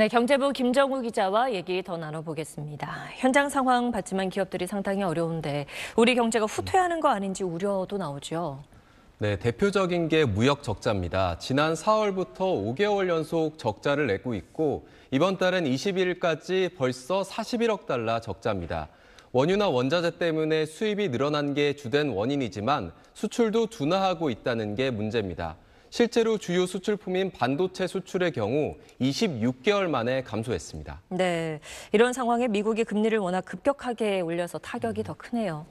네, 경제부 김정우 기자와 얘기 더 나눠보겠습니다. 현장 상황 봤지만 기업들이 상당히 어려운데 우리 경제가 후퇴하는 거 아닌지 우려도 나오죠. 네, 대표적인 게 무역 적자입니다. 지난 4월부터 5개월 연속 적자를 내고 있고 이번 달은 21일까지 벌써 41억 달러 적자입니다. 원유나 원자재 때문에 수입이 늘어난 게 주된 원인이지만 수출도 둔화하고 있다는 게 문제입니다. 실제로 주요 수출품인 반도체 수출의 경우 26개월 만에 감소했습니다. 네, 이런 상황에 미국이 금리를 워낙 급격하게 올려서 타격이 더 크네요.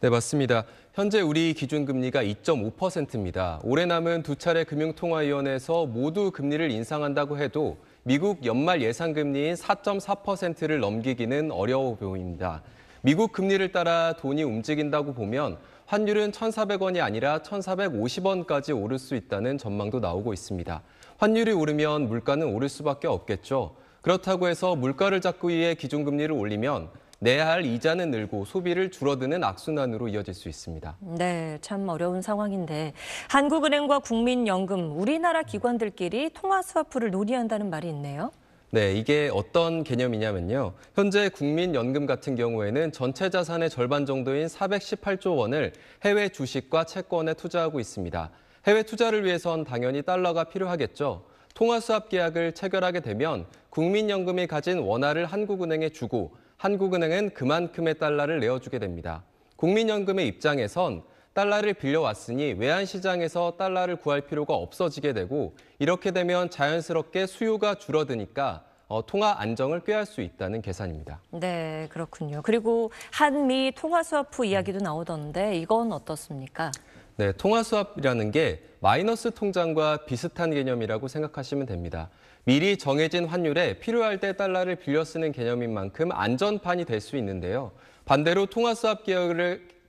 네, 맞습니다. 현재 우리 기준금리가 2.5%입니다. 올해 남은 두 차례 금융통화위원회에서 모두 금리를 인상한다고 해도 미국 연말 예상금리인 4.4%를 넘기기는 어려워 보입니다. 미국 금리를 따라 돈이 움직인다고 보면 환율은 1,400원이 아니라 1,450원까지 오를 수 있다는 전망도 나오고 있습니다. 환율이 오르면 물가는 오를 수밖에 없겠죠. 그렇다고 해서 물가를 잡기 위해 기준금리를 올리면 내야 할 이자는 늘고 소비를 줄어드는 악순환으로 이어질 수 있습니다. 네, 참 어려운 상황인데 한국은행과 국민연금, 우리나라 기관들끼리 통화 스와프를 논의한다는 말이 있네요. 네, 이게 어떤 개념이냐면요. 현재 국민연금 같은 경우에는 전체 자산의 절반 정도인 418조 원을 해외 주식과 채권에 투자하고 있습니다. 해외 투자를 위해선 당연히 달러가 필요하겠죠. 통화수합 계약을 체결하게 되면 국민연금이 가진 원화를 한국은행에 주고 한국은행은 그만큼의 달러를 내어주게 됩니다. 국민연금의 입장에선 달러를 빌려왔으니 외환시장에서 달러를 구할 필요가 없어지게 되고 이렇게 되면 자연스럽게 수요가 줄어드니까 어, 통화 안정을 꾀할 수 있다는 계산입니다. 네, 그렇군요. 그리고 한미 통화 수화프 이야기도 나오던데 이건 어떻습니까? 네, 통화 수합이라는 게 마이너스 통장과 비슷한 개념이라고 생각하시면 됩니다. 미리 정해진 환율에 필요할 때 달러를 빌려 쓰는 개념인 만큼 안전판이 될 수 있는데요. 반대로 통화 수합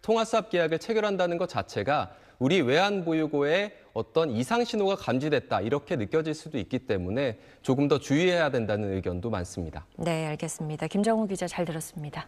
통화수합 계약을 체결한다는 것 자체가 우리 외환 보유고에 어떤 이상 신호가 감지됐다 이렇게 느껴질 수도 있기 때문에 조금 더 주의해야 된다는 의견도 많습니다. 네, 알겠습니다. 김정우 기자 잘 들었습니다.